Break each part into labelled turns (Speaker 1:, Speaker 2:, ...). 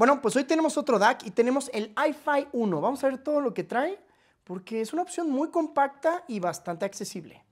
Speaker 1: Bueno, pues hoy tenemos otro DAC y tenemos el iFi 1. Vamos a ver todo lo que trae porque es una opción muy compacta y bastante accesible.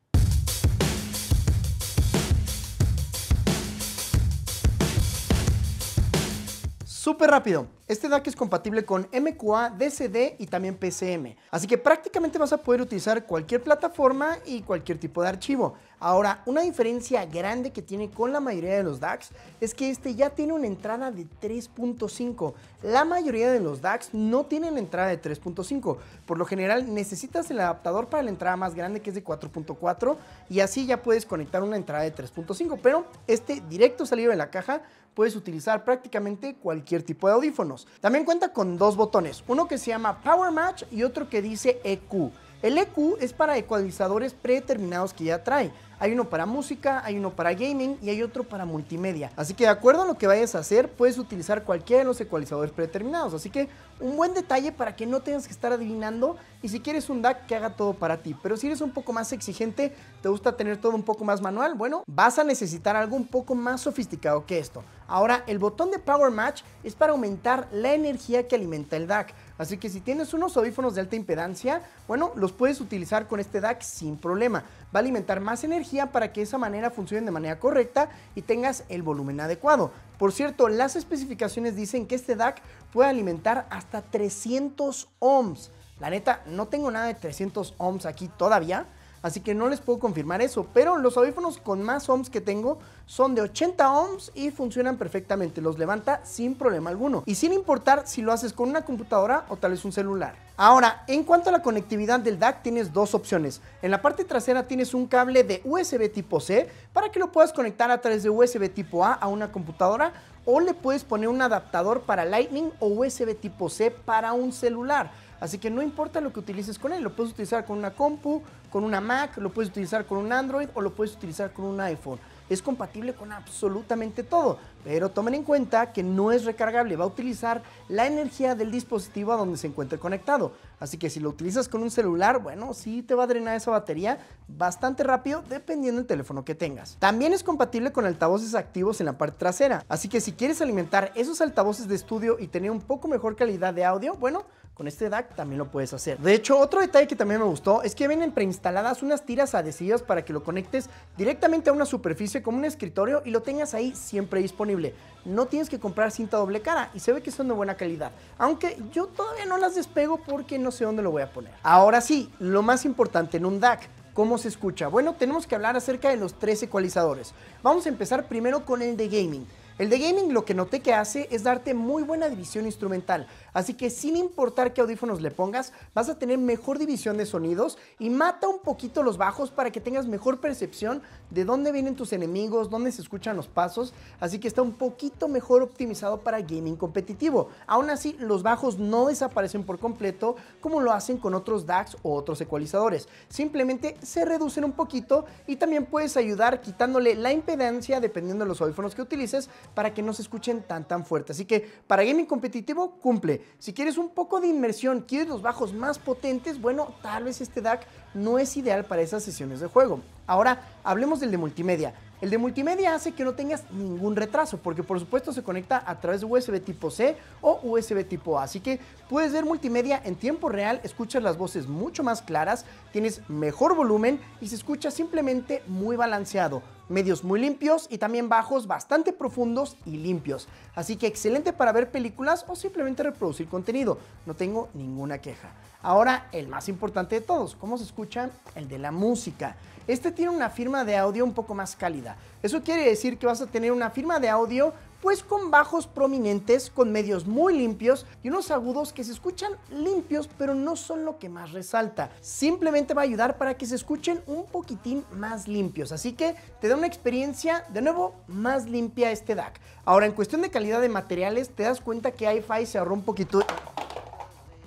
Speaker 1: Súper rápido. Este DAC es compatible con MQA, DCD y también PCM, así que prácticamente vas a poder utilizar cualquier plataforma y cualquier tipo de archivo. Ahora, una diferencia grande que tiene con la mayoría de los DACs es que este ya tiene una entrada de 3.5. La mayoría de los DACs no tienen entrada de 3.5. Por lo general necesitas el adaptador para la entrada más grande que es de 4.4 y así ya puedes conectar una entrada de 3.5. Pero este directo salido de la caja puedes utilizar prácticamente cualquier tipo de audífono. También cuenta con dos botones, uno que se llama Power Match y otro que dice EQ. El EQ es para ecualizadores predeterminados que ya trae. Hay uno para música, hay uno para gaming y hay otro para multimedia. Así que de acuerdo a lo que vayas a hacer, puedes utilizar cualquiera de los ecualizadores predeterminados. Así que un buen detalle para que no tengas que estar adivinando y si quieres un DAC que haga todo para ti. Pero si eres un poco más exigente, te gusta tener todo un poco más manual, bueno, vas a necesitar algo un poco más sofisticado que esto. Ahora, el botón de Power Match es para aumentar la energía que alimenta el DAC. Así que si tienes unos audífonos de alta impedancia, bueno, los puedes utilizar con este DAC sin problema. Va a alimentar más energía para que de esa manera funcionen de manera correcta y tengas el volumen adecuado. Por cierto, las especificaciones dicen que este DAC puede alimentar hasta 300 ohms. La neta, no tengo nada de 300 ohms aquí todavía, Así que no les puedo confirmar eso. Pero los audífonos con más ohms que tengo son de 80 ohms y funcionan perfectamente. Los levanta sin problema alguno. Y sin importar si lo haces con una computadora o tal vez un celular. Ahora, en cuanto a la conectividad del DAC, tienes dos opciones. En la parte trasera tienes un cable de USB tipo C para que lo puedas conectar a través de USB tipo A a una computadora o le puedes poner un adaptador para Lightning o USB tipo C para un celular. Así que no importa lo que utilices con él, lo puedes utilizar con una compu, con una Mac, lo puedes utilizar con un Android o lo puedes utilizar con un iPhone. Es compatible con absolutamente todo, pero tomen en cuenta que no es recargable, va a utilizar la energía del dispositivo a donde se encuentre conectado. Así que si lo utilizas con un celular, bueno, sí te va a drenar esa batería bastante rápido dependiendo del teléfono que tengas. También es compatible con altavoces activos en la parte trasera, así que si quieres alimentar esos altavoces de estudio y tener un poco mejor calidad de audio, bueno, con este DAC también lo puedes hacer. De hecho, otro detalle que también me gustó es que vienen preinstaladas unas tiras adhesivas para que lo conectes directamente a una superficie como un escritorio y lo tengas ahí siempre disponible. No tienes que comprar cinta doble cara y se ve que son de buena calidad. Aunque yo todavía no las despego porque no sé dónde lo voy a poner. Ahora sí, lo más importante en un DAC. ¿Cómo se escucha? Bueno, tenemos que hablar acerca de los tres ecualizadores. Vamos a empezar primero con el de gaming. El de gaming lo que noté que hace es darte muy buena división instrumental. Así que sin importar qué audífonos le pongas, vas a tener mejor división de sonidos y mata un poquito los bajos para que tengas mejor percepción de dónde vienen tus enemigos, dónde se escuchan los pasos. Así que está un poquito mejor optimizado para gaming competitivo. Aún así, los bajos no desaparecen por completo como lo hacen con otros DACs o otros ecualizadores. Simplemente se reducen un poquito y también puedes ayudar quitándole la impedancia dependiendo de los audífonos que utilices para que no se escuchen tan tan fuerte. Así que para gaming competitivo cumple. Si quieres un poco de inmersión, quieres los bajos más potentes, bueno, tal vez este DAC no es ideal para esas sesiones de juego. Ahora, hablemos del de multimedia. El de multimedia hace que no tengas ningún retraso, porque por supuesto se conecta a través de USB tipo C o USB tipo A. Así que puedes ver multimedia en tiempo real, escuchas las voces mucho más claras, tienes mejor volumen y se escucha simplemente muy balanceado medios muy limpios y también bajos bastante profundos y limpios. Así que excelente para ver películas o simplemente reproducir contenido. No tengo ninguna queja. Ahora, el más importante de todos, ¿cómo se escucha? El de la música. Este tiene una firma de audio un poco más cálida. Eso quiere decir que vas a tener una firma de audio pues con bajos prominentes, con medios muy limpios y unos agudos que se escuchan limpios, pero no son lo que más resalta. Simplemente va a ayudar para que se escuchen un poquitín más limpios, así que te da una experiencia de nuevo más limpia este DAC. Ahora, en cuestión de calidad de materiales, te das cuenta que iFi se ahorró un poquito...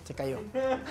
Speaker 1: Se cayó.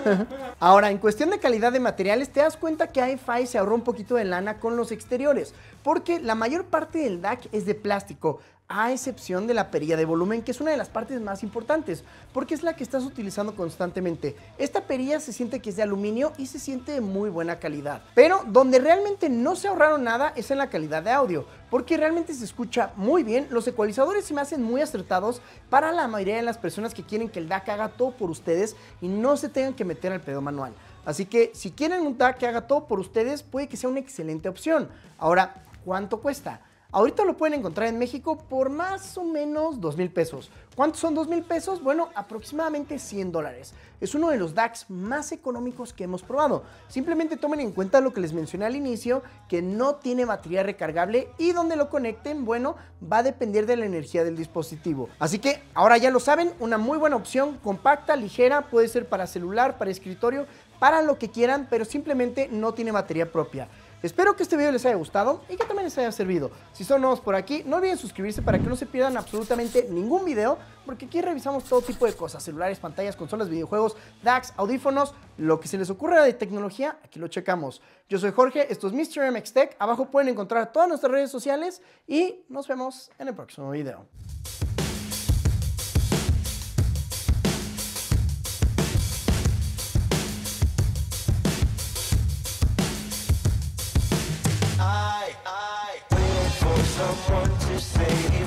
Speaker 1: Ahora, en cuestión de calidad de materiales, te das cuenta que iFi se ahorró un poquito de lana con los exteriores, porque la mayor parte del DAC es de plástico a excepción de la perilla de volumen, que es una de las partes más importantes, porque es la que estás utilizando constantemente. Esta perilla se siente que es de aluminio y se siente de muy buena calidad. Pero donde realmente no se ahorraron nada es en la calidad de audio, porque realmente se escucha muy bien, los ecualizadores se me hacen muy acertados para la mayoría de las personas que quieren que el DAC haga todo por ustedes y no se tengan que meter al pedo manual. Así que si quieren un DAC que haga todo por ustedes, puede que sea una excelente opción. Ahora, ¿cuánto cuesta? Ahorita lo pueden encontrar en México por más o menos $2,000 mil pesos. ¿Cuántos son $2,000 mil pesos? Bueno, aproximadamente 100 dólares. Es uno de los DAX más económicos que hemos probado. Simplemente tomen en cuenta lo que les mencioné al inicio, que no tiene batería recargable y donde lo conecten, bueno, va a depender de la energía del dispositivo. Así que ahora ya lo saben, una muy buena opción, compacta, ligera, puede ser para celular, para escritorio, para lo que quieran, pero simplemente no tiene batería propia. Espero que este video les haya gustado y que también les haya servido. Si son nuevos por aquí, no olviden suscribirse para que no se pierdan absolutamente ningún video, porque aquí revisamos todo tipo de cosas, celulares, pantallas, consolas, videojuegos, DAX, audífonos, lo que se les ocurra de tecnología, aquí lo checamos. Yo soy Jorge, esto es Mr. MX Tech, abajo pueden encontrar todas nuestras redes sociales y nos vemos en el próximo video. say